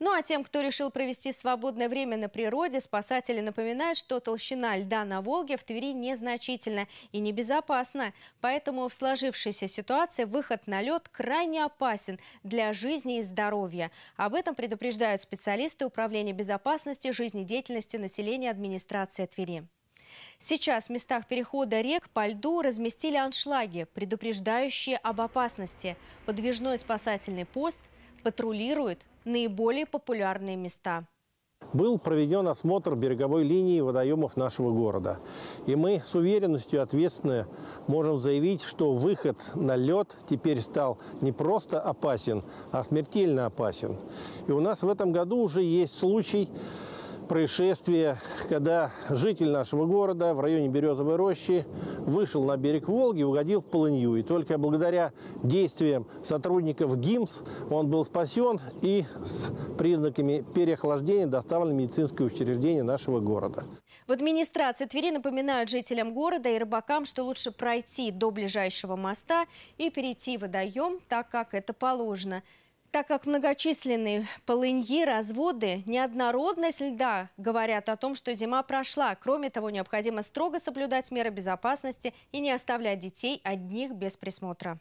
Ну а тем, кто решил провести свободное время на природе, спасатели напоминают, что толщина льда на Волге в Твери незначительна и небезопасна. Поэтому в сложившейся ситуации выход на лед крайне опасен для жизни и здоровья. Об этом предупреждают специалисты Управления безопасности жизнедеятельности населения администрации Твери. Сейчас в местах перехода рек по льду разместили аншлаги, предупреждающие об опасности, подвижной спасательный пост, патрулирует наиболее популярные места. Был проведен осмотр береговой линии водоемов нашего города. И мы с уверенностью ответственно можем заявить, что выход на лед теперь стал не просто опасен, а смертельно опасен. И у нас в этом году уже есть случай происшествие, когда житель нашего города в районе Березовой рощи вышел на берег Волги и угодил в полынью. И только благодаря действиям сотрудников ГИМС он был спасен и с признаками переохлаждения доставлен в медицинское учреждение нашего города. В администрации Твери напоминают жителям города и рыбакам, что лучше пройти до ближайшего моста и перейти в водоем, так как это положено. Так как многочисленные полыньи, разводы, неоднородность льда говорят о том, что зима прошла. Кроме того, необходимо строго соблюдать меры безопасности и не оставлять детей одних без присмотра.